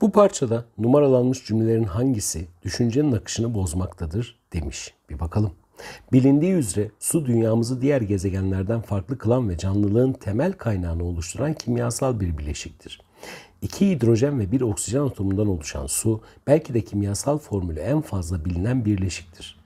Bu parçada numaralanmış cümlelerin hangisi düşüncenin akışını bozmaktadır demiş. Bir bakalım. Bilindiği üzere su dünyamızı diğer gezegenlerden farklı kılan ve canlılığın temel kaynağını oluşturan kimyasal bir bileşiktir. İki hidrojen ve bir oksijen atomundan oluşan su belki de kimyasal formülü en fazla bilinen birleşiktir.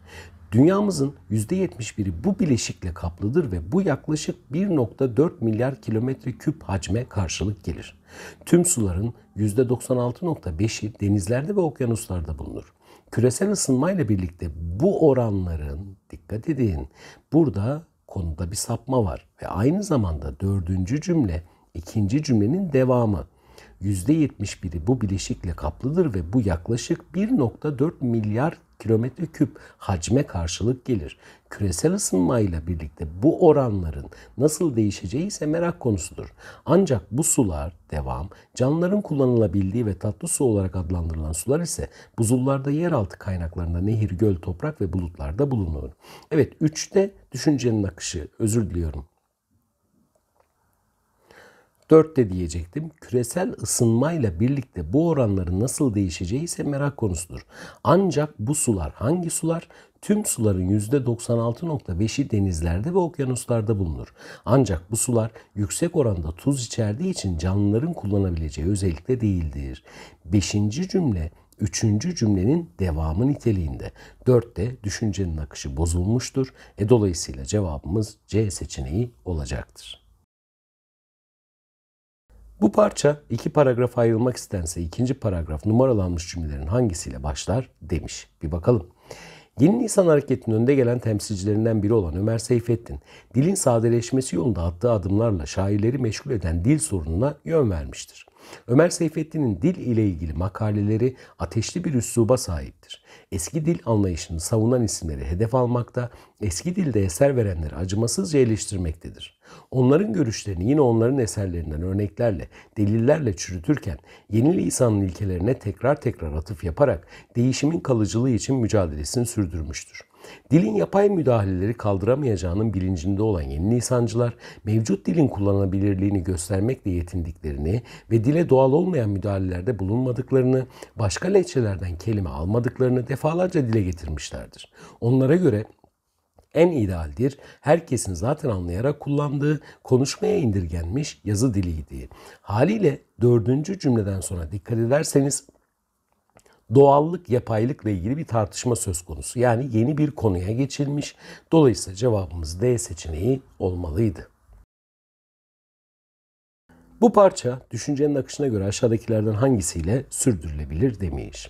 Dünyamızın %71'i bu bileşikle kaplıdır ve bu yaklaşık 1.4 milyar kilometre küp hacme karşılık gelir. Tüm suların %96.5'i denizlerde ve okyanuslarda bulunur. Küresel ısınmayla birlikte bu oranların, dikkat edin, burada konuda bir sapma var ve aynı zamanda dördüncü cümle ikinci cümlenin devamı. %71'i bu bileşikle kaplıdır ve bu yaklaşık 1.4 milyar kilometre küp hacme karşılık gelir. Küresel ısınmayla birlikte bu oranların nasıl değişeceği ise merak konusudur. Ancak bu sular devam, canlıların kullanılabildiği ve tatlı su olarak adlandırılan sular ise buzullarda yeraltı kaynaklarında nehir, göl, toprak ve bulutlarda bulunur. Evet üçte düşüncenin akışı özür diliyorum de diyecektim. Küresel ısınmayla birlikte bu oranların nasıl değişeceği ise merak konusudur. Ancak bu sular hangi sular? Tüm suların %96.5'i denizlerde ve okyanuslarda bulunur. Ancak bu sular yüksek oranda tuz içerdiği için canlıların kullanabileceği özellikle değildir. Beşinci cümle üçüncü cümlenin devamı niteliğinde. Dörtte düşüncenin akışı bozulmuştur. E dolayısıyla cevabımız C seçeneği olacaktır. Bu parça iki paragraf ayrılmak istense ikinci paragraf numaralanmış cümlelerin hangisiyle başlar demiş. Bir bakalım. Yeni Nisan hareketinin önde gelen temsilcilerinden biri olan Ömer Seyfettin, dilin sadeleşmesi yolunda attığı adımlarla şairleri meşgul eden dil sorununa yön vermiştir. Ömer Seyfettin'in dil ile ilgili makaleleri ateşli bir üsluba sahiptir. Eski dil anlayışını savunan isimleri hedef almakta, eski dilde eser verenleri acımasızca eleştirmektedir. Onların görüşlerini yine onların eserlerinden örneklerle, delillerle çürütürken yeni lisanın ilkelerine tekrar tekrar atıf yaparak değişimin kalıcılığı için mücadelesini sürdürmüştür. Dilin yapay müdahaleleri kaldıramayacağının bilincinde olan yeni Nisancılar, mevcut dilin kullanılabilirliğini göstermekle yetindiklerini ve dile doğal olmayan müdahalelerde bulunmadıklarını, başka lehçelerden kelime almadıklarını defalarca dile getirmişlerdir. Onlara göre en idealdir. Herkesin zaten anlayarak kullandığı, konuşmaya indirgenmiş yazı diliydi. Haliyle dördüncü cümleden sonra dikkat ederseniz doğallık yapaylıkla ilgili bir tartışma söz konusu. Yani yeni bir konuya geçilmiş. Dolayısıyla cevabımız D seçeneği olmalıydı. Bu parça düşüncenin akışına göre aşağıdakilerden hangisiyle sürdürülebilir demiş.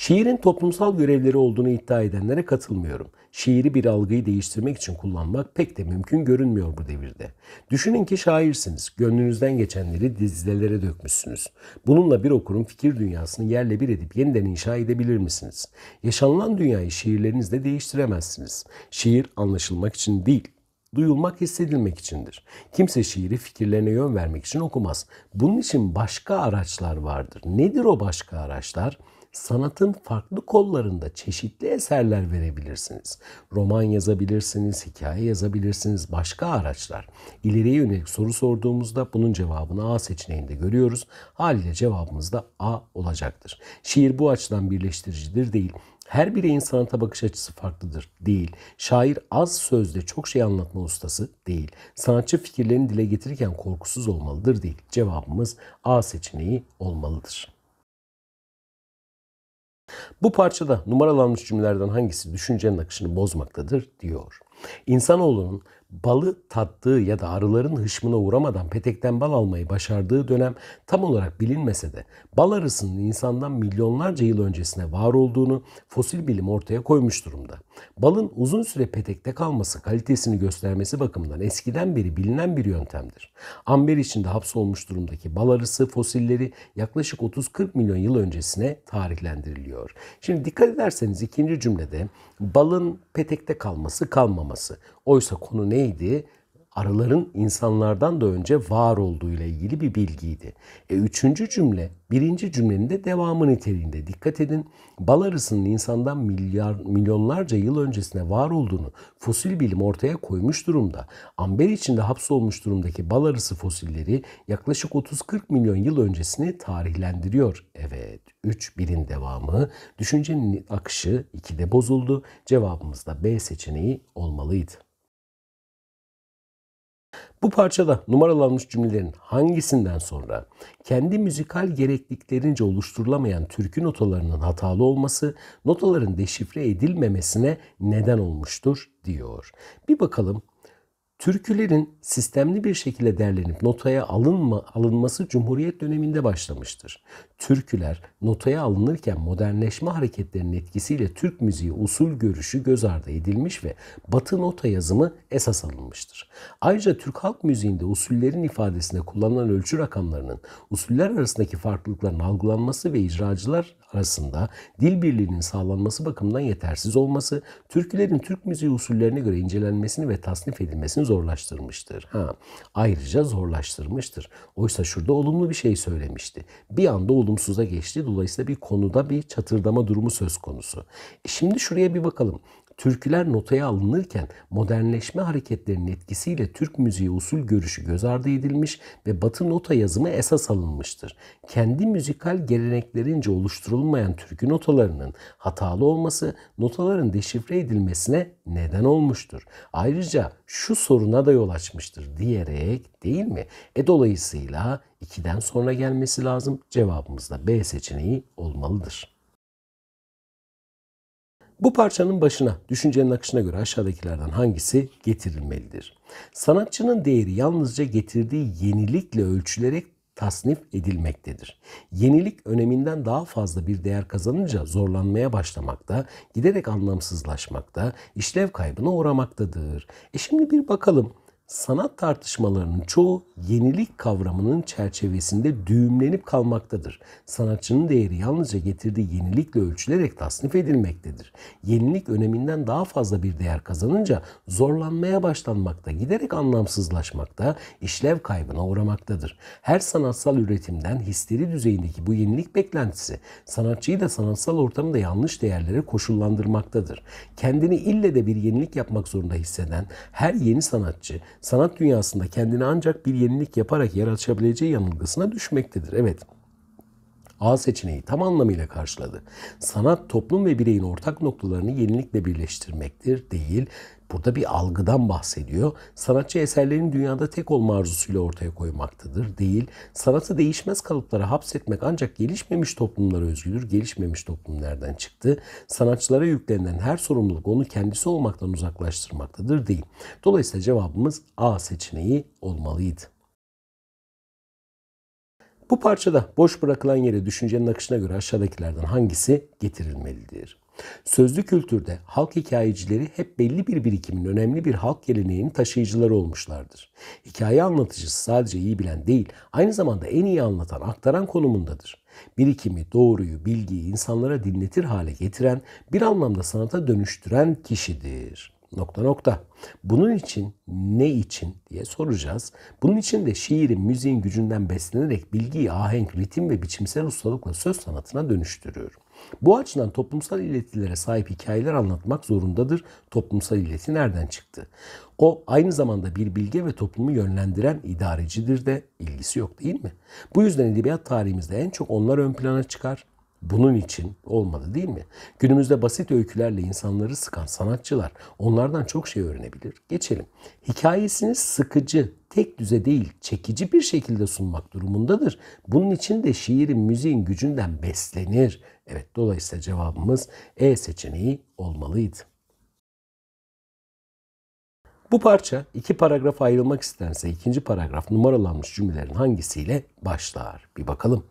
Şiirin toplumsal görevleri olduğunu iddia edenlere katılmıyorum. Şiiri bir algıyı değiştirmek için kullanmak pek de mümkün görünmüyor bu devirde. Düşünün ki şairsiniz, gönlünüzden geçenleri dizilere dökmüşsünüz. Bununla bir okurun fikir dünyasını yerle bir edip yeniden inşa edebilir misiniz? Yaşanılan dünyayı şiirlerinizle değiştiremezsiniz. Şiir anlaşılmak için değil, duyulmak, hissedilmek içindir. Kimse şiiri fikirlerine yön vermek için okumaz. Bunun için başka araçlar vardır. Nedir o başka araçlar? sanatın farklı kollarında çeşitli eserler verebilirsiniz. Roman yazabilirsiniz, hikaye yazabilirsiniz, başka araçlar. İleriye yönelik soru sorduğumuzda bunun cevabını A seçeneğinde görüyoruz. Haliyle cevabımız da A olacaktır. Şiir bu açıdan birleştiricidir değil. Her bireyin sanata bakış açısı farklıdır. Değil. Şair az sözde çok şey anlatma ustası değil. Sanatçı fikirlerini dile getirirken korkusuz olmalıdır değil. Cevabımız A seçeneği olmalıdır. Bu parçada numaralanmış cümlelerden hangisi düşüncenin akışını bozmaktadır diyor. İnsanoğlunun balı tattığı ya da arıların hışmına uğramadan petekten bal almayı başardığı dönem tam olarak bilinmese de bal arısının insandan milyonlarca yıl öncesine var olduğunu fosil bilim ortaya koymuş durumda. Balın uzun süre petekte kalması kalitesini göstermesi bakımından eskiden beri bilinen bir yöntemdir. Amber içinde hapsolmuş durumdaki bal arısı fosilleri yaklaşık 30-40 milyon yıl öncesine tarihlendiriliyor. Şimdi dikkat ederseniz ikinci cümlede balın petekte kalması kalmaması. Oysa konu ne neydi? Arıların insanlardan da önce var olduğu ile ilgili bir bilgiydi. E, üçüncü cümle, birinci cümlenin de devamı niteliğinde. Dikkat edin, bal arısının insandan milyar, milyonlarca yıl öncesine var olduğunu fosil bilim ortaya koymuş durumda. Amber içinde hapsolmuş durumdaki bal arısı fosilleri yaklaşık 30-40 milyon yıl öncesini tarihlendiriyor. Evet, 3 birin devamı, düşüncenin akışı 2'de bozuldu. Cevabımız da B seçeneği olmalıydı. Bu parçada numaralanmış cümlelerin hangisinden sonra kendi müzikal gerekliliklerince oluşturulamayan türkü notalarının hatalı olması notaların deşifre edilmemesine neden olmuştur diyor. Bir bakalım Türkülerin sistemli bir şekilde derlenip notaya alınma, alınması Cumhuriyet döneminde başlamıştır. Türküler notaya alınırken modernleşme hareketlerinin etkisiyle Türk müziği usul görüşü göz ardı edilmiş ve Batı nota yazımı esas alınmıştır. Ayrıca Türk halk müziğinde usullerin ifadesinde kullanılan ölçü rakamlarının usuller arasındaki farklılıkların algılanması ve icracılar arasında dil birliğinin sağlanması bakımından yetersiz olması, türkülerin Türk müziği usullerine göre incelenmesini ve tasnif edilmesini zorlaştırmıştır. Ha, ayrıca zorlaştırmıştır. Oysa şurada olumlu bir şey söylemişti. Bir anda olumsuza geçti. Dolayısıyla bir konuda bir çatırdama durumu söz konusu. E şimdi şuraya bir bakalım türküler notaya alınırken modernleşme hareketlerinin etkisiyle Türk müziği usul görüşü göz ardı edilmiş ve Batı nota yazımı esas alınmıştır. Kendi müzikal geleneklerince oluşturulmayan türkü notalarının hatalı olması notaların deşifre edilmesine neden olmuştur. Ayrıca şu soruna da yol açmıştır diyerek değil mi? E dolayısıyla 2'den sonra gelmesi lazım. Cevabımız da B seçeneği olmalıdır. Bu parçanın başına düşüncenin akışına göre aşağıdakilerden hangisi getirilmelidir? Sanatçının değeri yalnızca getirdiği yenilikle ölçülerek tasnif edilmektedir. Yenilik öneminden daha fazla bir değer kazanınca zorlanmaya başlamakta, giderek anlamsızlaşmakta, işlev kaybına uğramaktadır. E şimdi bir bakalım sanat tartışmalarının çoğu yenilik kavramının çerçevesinde düğümlenip kalmaktadır. Sanatçının değeri yalnızca getirdiği yenilikle ölçülerek tasnif edilmektedir. Yenilik öneminden daha fazla bir değer kazanınca zorlanmaya başlanmakta, giderek anlamsızlaşmakta, işlev kaybına uğramaktadır. Her sanatsal üretimden hisleri düzeyindeki bu yenilik beklentisi sanatçıyı da sanatsal ortamı da yanlış değerlere koşullandırmaktadır. Kendini ille de bir yenilik yapmak zorunda hisseden her yeni sanatçı sanat dünyasında kendini ancak bir yenilik yaparak yaratabileceği yanılgısına düşmektedir. Evet A seçeneği tam anlamıyla karşıladı. Sanat toplum ve bireyin ortak noktalarını yenilikle birleştirmektir değil, Burada bir algıdan bahsediyor. Sanatçı eserlerini dünyada tek olma arzusuyla ortaya koymaktadır. Değil, sanatı değişmez kalıplara hapsetmek ancak gelişmemiş toplumlara özgüdür. Gelişmemiş toplum nereden çıktı? Sanatçılara yüklenen her sorumluluk onu kendisi olmaktan uzaklaştırmaktadır değil. Dolayısıyla cevabımız A seçeneği olmalıydı. Bu parçada boş bırakılan yere düşüncenin akışına göre aşağıdakilerden hangisi getirilmelidir? Sözlü kültürde halk hikayecileri hep belli bir birikimin önemli bir halk geleneğinin taşıyıcıları olmuşlardır. Hikaye anlatıcısı sadece iyi bilen değil, aynı zamanda en iyi anlatan, aktaran konumundadır. Birikimi, doğruyu, bilgiyi insanlara dinletir hale getiren, bir anlamda sanata dönüştüren kişidir nokta nokta. Bunun için ne için diye soracağız. Bunun için de şiirin, müziğin gücünden beslenerek bilgiyi ahenk, ritim ve biçimsel ustalıkla söz sanatına dönüştürüyorum. Bu açıdan toplumsal iletilere sahip hikayeler anlatmak zorundadır. Toplumsal ileti nereden çıktı? O aynı zamanda bir bilge ve toplumu yönlendiren idarecidir de ilgisi yok değil mi? Bu yüzden edebiyat tarihimizde en çok onlar ön plana çıkar. Bunun için olmalı değil mi? Günümüzde basit öykülerle insanları sıkan sanatçılar onlardan çok şey öğrenebilir. Geçelim. Hikayesini sıkıcı, tek düze değil çekici bir şekilde sunmak durumundadır. Bunun için de şiirin müziğin gücünden beslenir. Evet dolayısıyla cevabımız E seçeneği olmalıydı. Bu parça iki paragraf ayrılmak istense ikinci paragraf numaralanmış cümlelerin hangisiyle başlar? Bir bakalım.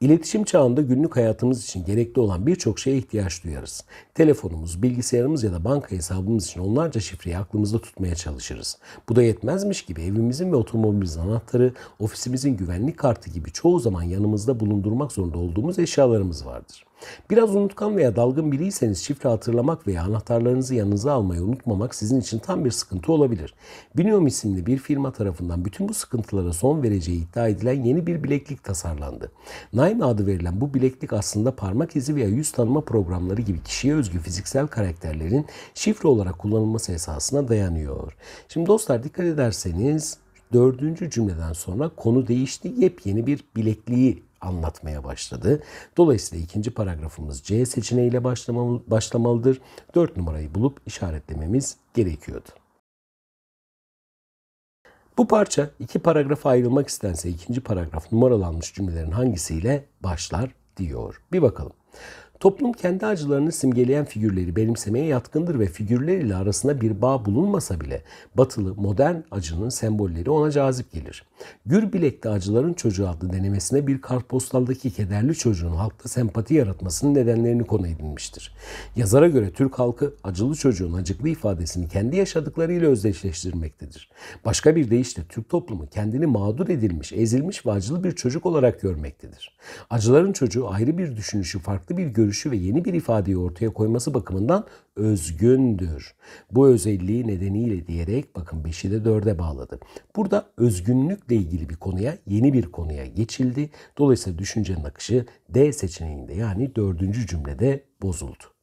İletişim çağında günlük hayatımız için gerekli olan birçok şeye ihtiyaç duyarız. Telefonumuz, bilgisayarımız ya da banka hesabımız için onlarca şifreyi aklımızda tutmaya çalışırız. Bu da yetmezmiş gibi evimizin ve otomobilimizin anahtarı, ofisimizin güvenlik kartı gibi çoğu zaman yanımızda bulundurmak zorunda olduğumuz eşyalarımız vardır. Biraz unutkan veya dalgın biriyseniz şifre hatırlamak veya anahtarlarınızı yanınıza almayı unutmamak sizin için tam bir sıkıntı olabilir. Binium isimli bir firma tarafından bütün bu sıkıntılara son vereceği iddia edilen yeni bir bileklik tasarlandı. Nine adı verilen bu bileklik aslında parmak izi veya yüz tanıma programları gibi kişiye özgü fiziksel karakterlerin şifre olarak kullanılması esasına dayanıyor. Şimdi dostlar dikkat ederseniz dördüncü cümleden sonra konu değişti. Yepyeni bir bilekliği anlatmaya başladı. Dolayısıyla ikinci paragrafımız C seçeneğiyle başlamalıdır. 4 numarayı bulup işaretlememiz gerekiyordu. Bu parça iki paragrafa ayrılmak istense ikinci paragraf numaralanmış cümlelerin hangisiyle başlar diyor. Bir bakalım. Toplum kendi acılarını simgeleyen figürleri benimsemeye yatkındır ve figürler ile arasında bir bağ bulunmasa bile batılı modern acının sembolleri ona cazip gelir. Gür bilekli acıların çocuğu adlı denemesine bir kartpostaldaki kederli çocuğun halkta sempati yaratmasının nedenlerini konu edinmiştir. Yazara göre Türk halkı acılı çocuğun acıklı ifadesini kendi yaşadıklarıyla özdeşleştirmektedir. Başka bir deyişle Türk toplumu kendini mağdur edilmiş, ezilmiş ve acılı bir çocuk olarak görmektedir. Acıların çocuğu ayrı bir düşünüşü, farklı bir görüşü görüşü ve yeni bir ifadeyi ortaya koyması bakımından özgündür. Bu özelliği nedeniyle diyerek bakın 5'i de 4'e bağladı. Burada özgünlükle ilgili bir konuya yeni bir konuya geçildi. Dolayısıyla düşüncenin akışı D seçeneğinde yani dördüncü cümlede bozuldu.